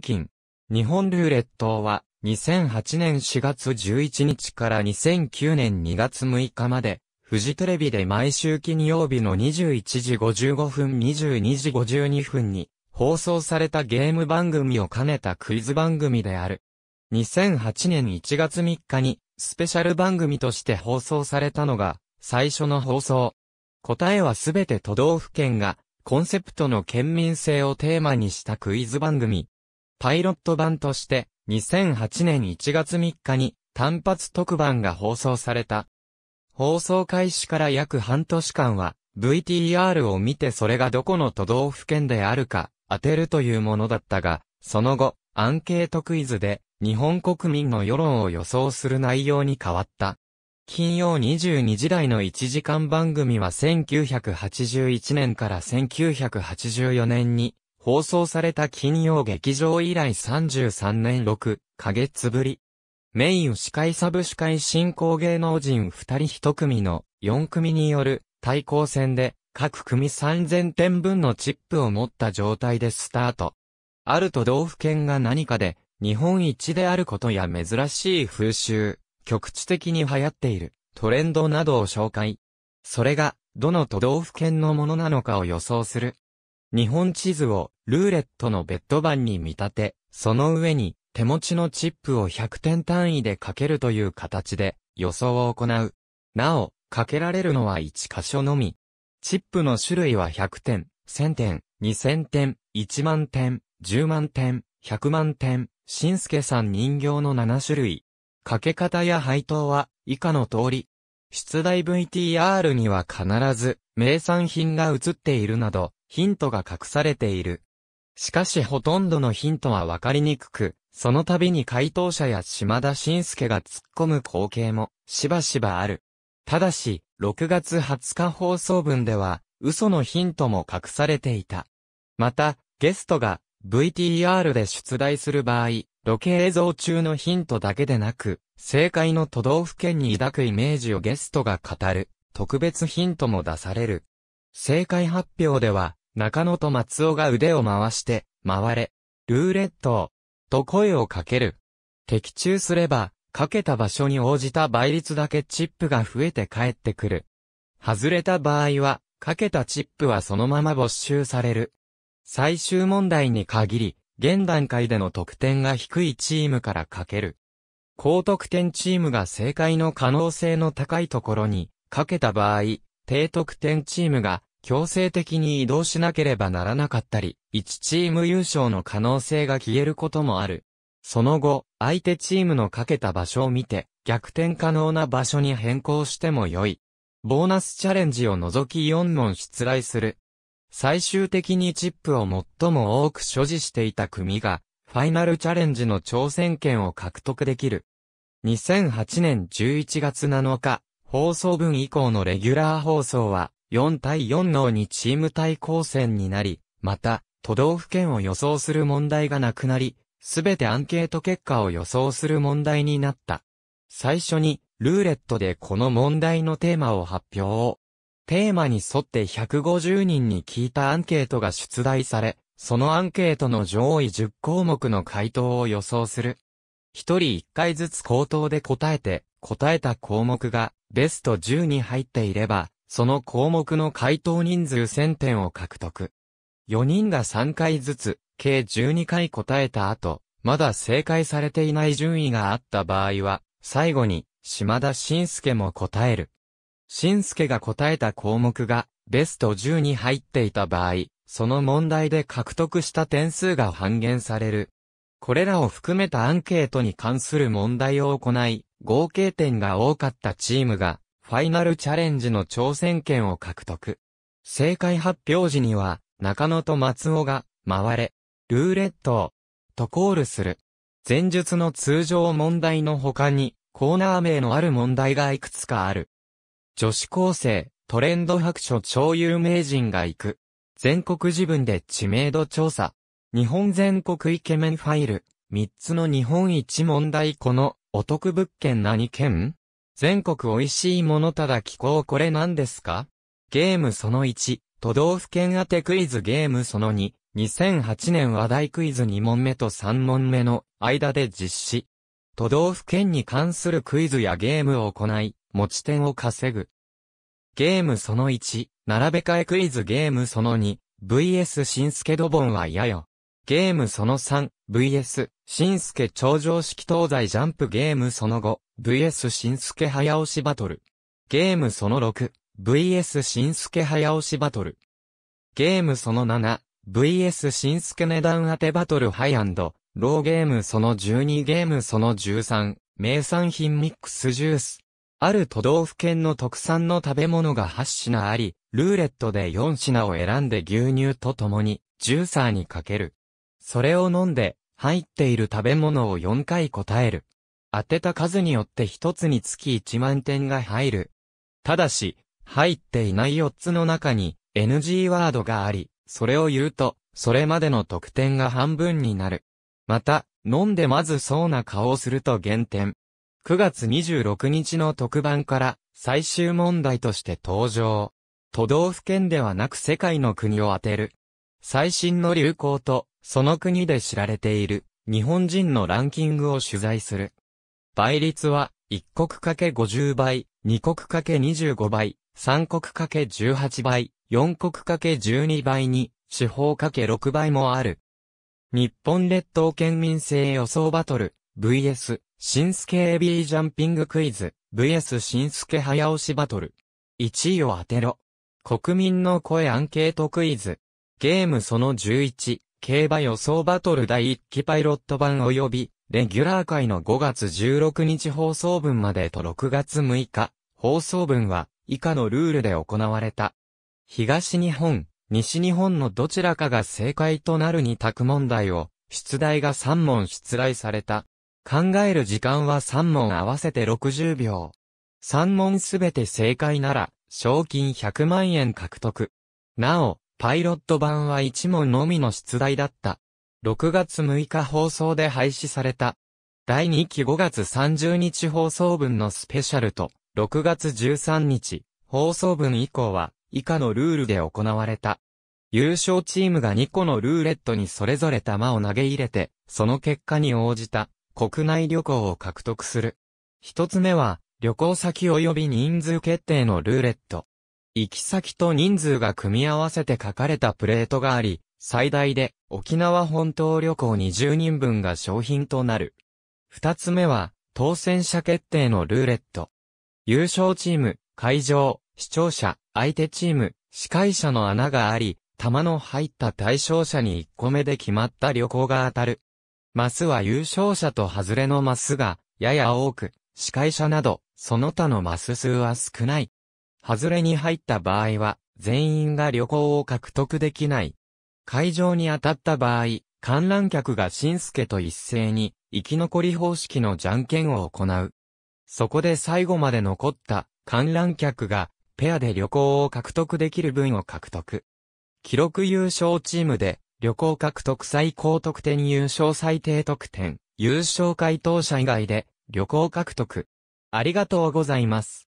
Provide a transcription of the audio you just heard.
金。日本ルーレットは、2008年4月11日から2009年2月6日まで、フジテレビで毎週金曜日の21時55分22時52分に放送されたゲーム番組を兼ねたクイズ番組である。2008年1月3日にスペシャル番組として放送されたのが最初の放送。答えはすべて都道府県がコンセプトの県民性をテーマにしたクイズ番組。パイロット版として、2008年1月3日に単発特番が放送された。放送開始から約半年間は、VTR を見てそれがどこの都道府県であるか当てるというものだったが、その後、アンケートクイズで日本国民の世論を予想する内容に変わった。金曜22時台の1時間番組は1981年から1984年に放送された金曜劇場以来33年6ヶ月ぶり。メイン司会サブ司会進行芸能人2人1組の4組による対抗戦で各組3000点分のチップを持った状態でスタート。ある都道府県が何かで日本一であることや珍しい風習、局地的に流行っているトレンドなどを紹介。それが、どの都道府県のものなのかを予想する。日本地図をルーレットのベッド版に見立て、その上に手持ちのチップを100点単位でかけるという形で予想を行う。なお、かけられるのは1箇所のみ。チップの種類は100点、1000点、2000点、1万点、10万点、100万点、新助さん人形の7種類、かけ方や配当は以下の通り、出題 VTR には必ず名産品が映っているなど、ヒントが隠されている。しかしほとんどのヒントはわかりにくく、その度に回答者や島田晋介が突っ込む光景もしばしばある。ただし、6月20日放送分では、嘘のヒントも隠されていた。また、ゲストが VTR で出題する場合、ロケ映像中のヒントだけでなく、正解の都道府県に抱くイメージをゲストが語る、特別ヒントも出される。正解発表では、中野と松尾が腕を回して、回れ、ルーレット、と声をかける。的中すれば、かけた場所に応じた倍率だけチップが増えて帰ってくる。外れた場合は、かけたチップはそのまま没収される。最終問題に限り、現段階での得点が低いチームからかける。高得点チームが正解の可能性の高いところにかけた場合、低得点チームが強制的に移動しなければならなかったり、1チーム優勝の可能性が消えることもある。その後、相手チームのかけた場所を見て、逆転可能な場所に変更しても良い。ボーナスチャレンジを除き4問出題する最終的にチップを最も多く所持していた組が、ファイナルチャレンジの挑戦権を獲得できる。2008年11月7日、放送分以降のレギュラー放送は、4対4の2チーム対抗戦になり、また、都道府県を予想する問題がなくなり、すべてアンケート結果を予想する問題になった。最初に、ルーレットでこの問題のテーマを発表。テーマに沿って150人に聞いたアンケートが出題され、そのアンケートの上位10項目の回答を予想する。一人一回ずつ口頭で答えて、答えた項目がベスト10に入っていれば、その項目の回答人数1000点を獲得。4人が3回ずつ、計12回答えた後、まだ正解されていない順位があった場合は、最後に、島田晋介も答える。新助が答えた項目が、ベスト10に入っていた場合、その問題で獲得した点数が半減される。これらを含めたアンケートに関する問題を行い、合計点が多かったチームが、ファイナルチャレンジの挑戦権を獲得。正解発表時には、中野と松尾が、回れ、ルーレットを、とコールする。前述の通常問題の他に、コーナー名のある問題がいくつかある。女子高生、トレンド白書超有名人が行く。全国自分で知名度調査。日本全国イケメンファイル。3つの日本一問題この、お得物件何県全国美味しいものただ聞こうこれ何ですかゲームその1、都道府県当てクイズゲームその2、2008年話題クイズ2問目と3問目の間で実施。都道府県に関するクイズやゲームを行い、持ち点を稼ぐ。ゲームその1、並べ替えクイズゲームその2、VS 新助ドボンは嫌よ。ゲームその3、VS、新助頂上式東西ジャンプゲームその5、VS 新助早押しバトル。ゲームその6、VS 新助早押しバトル。ゲームその7、VS 新助値段当てバトルハイローゲームその12ゲームその13、名産品ミックスジュース。ある都道府県の特産の食べ物が8品あり、ルーレットで4品を選んで牛乳と共に、ジューサーにかける。それを飲んで、入っている食べ物を4回答える。当てた数によって1つにつき1万点が入る。ただし、入っていない4つの中に NG ワードがあり、それを言うと、それまでの得点が半分になる。また、飲んでまずそうな顔をすると減点。9月26日の特番から最終問題として登場。都道府県ではなく世界の国を当てる。最新の流行と、その国で知られている、日本人のランキングを取材する。倍率は、1国かけ50倍、2国かけ25倍、3国かけ18倍、4国かけ12倍に、四方かけ6倍もある。日本列島県民性予想バトル、vs、新助エビージャンピングクイズ、vs 新助早押しバトル。1位を当てろ。国民の声アンケートクイズ。ゲームその11、競馬予想バトル第1期パイロット版及び、レギュラー会の5月16日放送分までと6月6日、放送分は、以下のルールで行われた。東日本、西日本のどちらかが正解となる2択問題を、出題が3問出題された。考える時間は3問合わせて60秒。3問すべて正解なら、賞金100万円獲得。なお、パイロット版は1問のみの出題だった。6月6日放送で廃止された。第2期5月30日放送分のスペシャルと、6月13日放送分以降は、以下のルールで行われた。優勝チームが2個のルーレットにそれぞれ玉を投げ入れて、その結果に応じた国内旅行を獲得する。一つ目は、旅行先及び人数決定のルーレット。行き先と人数が組み合わせて書かれたプレートがあり、最大で沖縄本島旅行20人分が商品となる。二つ目は、当選者決定のルーレット。優勝チーム、会場、視聴者、相手チーム、司会者の穴があり、玉の入った対象者に1個目で決まった旅行が当たる。マスは優勝者と外れのマスが、やや多く、司会者など、その他のマス数は少ない。外れに入った場合は、全員が旅行を獲得できない。会場に当たった場合、観覧客が新助と一斉に、生き残り方式のじゃんけんを行う。そこで最後まで残った観覧客がペアで旅行を獲得できる分を獲得。記録優勝チームで、旅行獲得最高得点優勝最低得点、優勝回答者以外で、旅行獲得。ありがとうございます。